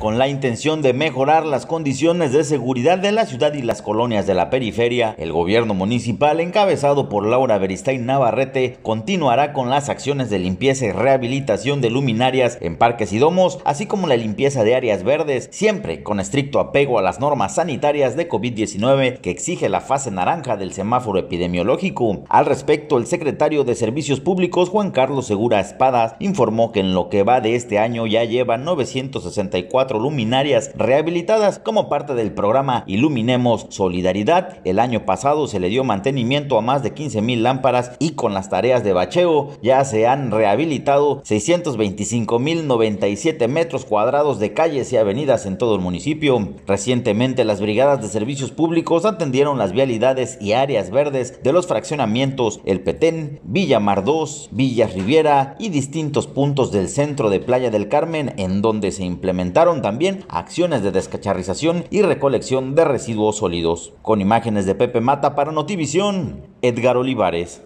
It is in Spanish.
con la intención de mejorar las condiciones de seguridad de la ciudad y las colonias de la periferia, el gobierno municipal encabezado por Laura Beristain Navarrete continuará con las acciones de limpieza y rehabilitación de luminarias en parques y domos, así como la limpieza de áreas verdes, siempre con estricto apego a las normas sanitarias de COVID-19 que exige la fase naranja del semáforo epidemiológico. Al respecto, el secretario de Servicios Públicos, Juan Carlos Segura Espadas, informó que en lo que va de este año ya lleva 964 luminarias rehabilitadas como parte del programa Iluminemos Solidaridad. El año pasado se le dio mantenimiento a más de 15 mil lámparas y con las tareas de bacheo ya se han rehabilitado 625 mil 97 metros cuadrados de calles y avenidas en todo el municipio. Recientemente las brigadas de servicios públicos atendieron las vialidades y áreas verdes de los fraccionamientos El Petén, Villa Mardós, Villa Riviera y distintos puntos del centro de Playa del Carmen en donde se implementaron también acciones de descacharrización y recolección de residuos sólidos. Con imágenes de Pepe Mata para Notivisión, Edgar Olivares.